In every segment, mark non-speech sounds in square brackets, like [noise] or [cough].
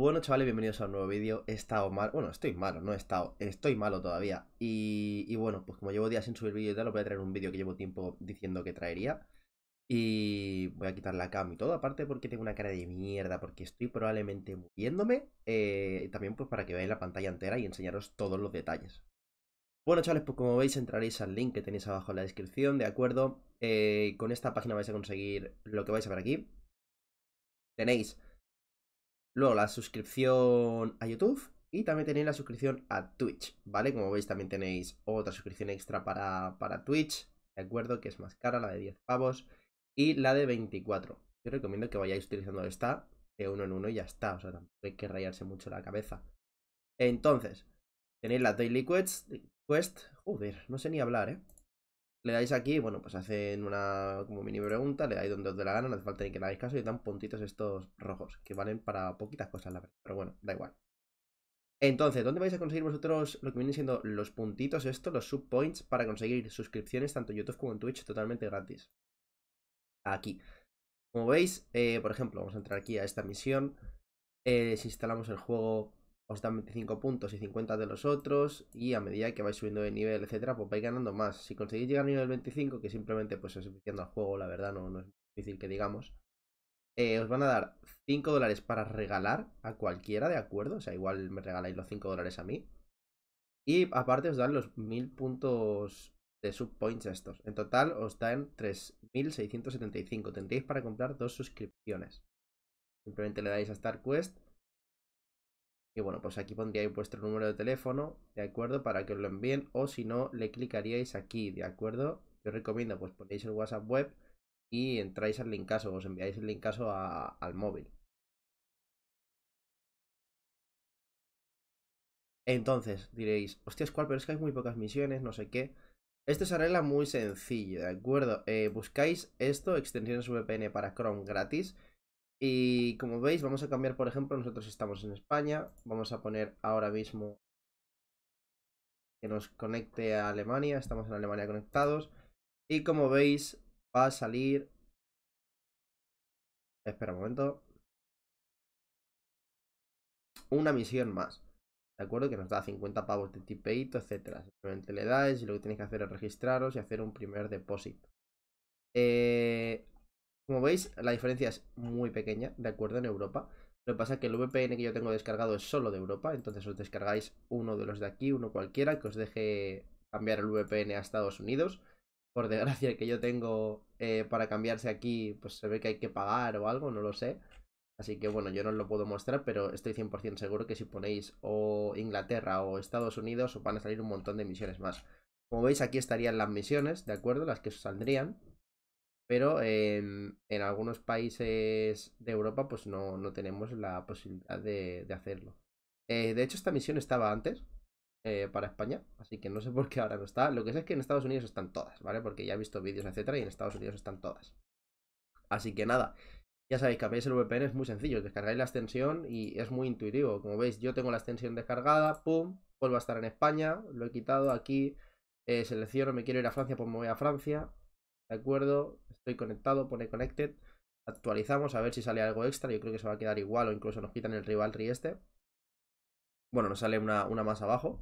Bueno chavales, bienvenidos a un nuevo vídeo, he estado mal, bueno estoy malo, no he estado, estoy malo todavía y, bueno, pues como llevo días sin subir vídeo y tal, voy a traer un vídeo que llevo tiempo diciendo que traería y voy a quitar la cam y todo, aparte porque tengo una cara de mierda, porque estoy probablemente moviéndome eh, también pues para que veáis la pantalla entera y enseñaros todos los detalles. Bueno chavales, pues como veis entraréis al link que tenéis abajo en la descripción, ¿de acuerdo? Eh, con esta página vais a conseguir lo que vais a ver aquí. Tenéis Luego la suscripción a YouTube y también tenéis la suscripción a Twitch, ¿vale? Como veis también tenéis otra suscripción extra para, para Twitch, ¿de acuerdo? Que es más cara, la de 10 pavos y la de 24. Yo recomiendo que vayáis utilizando esta de uno en uno y ya está, o sea, tampoco hay que rayarse mucho la cabeza. Entonces, tenéis la Daily Quest, Quest, joder, no sé ni hablar, ¿eh? Le dais aquí, bueno, pues hacen una como mini pregunta, le dais donde os dé la gana, no hace falta ni que le hagáis caso y dan puntitos estos rojos, que valen para poquitas cosas, la verdad. Pero bueno, da igual. Entonces, ¿dónde vais a conseguir vosotros lo que vienen siendo los puntitos estos, los subpoints, para conseguir suscripciones tanto en YouTube como en Twitch totalmente gratis? Aquí. Como veis, eh, por ejemplo, vamos a entrar aquí a esta misión. Eh, si instalamos el juego, os dan 25 puntos y 50 de los otros, y a medida que vais subiendo de nivel, etcétera, pues vais ganando más. Si conseguís llegar al nivel 25, que simplemente pues es diciendo al juego, la verdad no, no es difícil que digamos, eh, os van a dar 5 dólares para regalar a cualquiera, ¿de acuerdo? O sea, igual me regaláis los 5 dólares a mí. Y aparte os dan los 1000 puntos de subpoints estos. En total os dan 3675. Tendréis para comprar dos suscripciones. Simplemente le dais a Star Quest y bueno, pues aquí pondríais vuestro número de teléfono, ¿de acuerdo? Para que os lo envíen o si no, le clicaríais aquí, ¿de acuerdo? Yo recomiendo, pues ponéis el WhatsApp web y entráis al o os enviáis el link al móvil. Entonces diréis, hostias, ¿cuál? Pero es que hay muy pocas misiones, no sé qué. Esto se arregla muy sencillo, ¿de acuerdo? Eh, buscáis esto, extensiones VPN para Chrome gratis. Y como veis, vamos a cambiar, por ejemplo, nosotros estamos en España. Vamos a poner ahora mismo que nos conecte a Alemania. Estamos en Alemania conectados. Y como veis, va a salir... Espera un momento. Una misión más. ¿De acuerdo? Que nos da 50 pavos de tipeito, etcétera. Simplemente le dais y lo que tenéis que hacer es registraros y hacer un primer depósito. Eh, como veis, la diferencia es muy pequeña, ¿de acuerdo? En Europa. Lo que pasa es que el VPN que yo tengo descargado es solo de Europa, entonces os descargáis uno de los de aquí, uno cualquiera, que os deje cambiar el VPN a Estados Unidos. Por [laughs] desgracia, que yo tengo eh, para cambiarse aquí, pues se ve que hay que pagar o algo, no lo sé. Así que bueno, yo no os lo puedo mostrar, pero estoy 100% seguro que si ponéis o Inglaterra o Estados Unidos os van a salir un montón de misiones más. Como veis aquí estarían las misiones, ¿de acuerdo? Las que os saldrían pero en, algunos países de Europa pues no, tenemos la posibilidad de, hacerlo. Eh, de hecho, esta misión estaba antes eh, para España, así que no sé por qué ahora no está. Lo que sé es que en Estados Unidos están todas, ¿vale? Porque ya he visto vídeos, etcétera, y en Estados Unidos están todas. Así que nada, ya sabéis que el VPN, es muy sencillo, descargáis la extensión y es muy intuitivo. Como veis, yo tengo la extensión descargada, pum, vuelvo a estar en España, lo he quitado aquí, eh, selecciono, me quiero ir a Francia, pues me voy a Francia, ¿De acuerdo? Estoy conectado, pone connected. Actualizamos a ver si sale algo extra. Yo creo que se va a quedar igual o incluso nos quitan el rivalry este. Bueno, nos sale una, más abajo.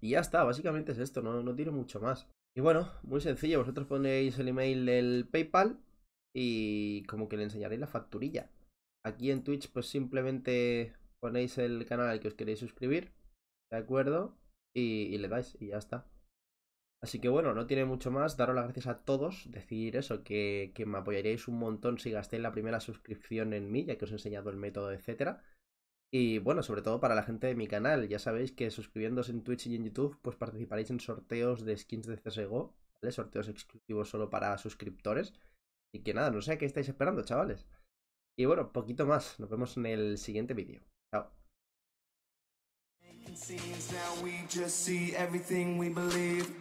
Y ya está, básicamente es esto, no, no tiene mucho más. Y bueno, muy sencillo, vosotros ponéis el email del PayPal y como que le enseñaréis la facturilla. Aquí en Twitch pues simplemente ponéis el canal al que os queréis suscribir, ¿de acuerdo? y le dais y ya está. Así que bueno, no tiene mucho más. Daros las gracias a todos. Decir eso, que, me apoyaréis un montón si gastéis la primera suscripción en mí, ya que os he enseñado el método, etc. Y bueno, sobre todo para la gente de mi canal, ya sabéis que suscribiéndose en Twitch y en YouTube, pues participaréis en sorteos de skins de CSGO, ¿vale? Sorteos exclusivos solo para suscriptores. Y que nada, no sé qué estáis esperando, chavales. Y bueno, poquito más. Nos vemos en el siguiente vídeo. Chao. Seems now we just see everything we believe.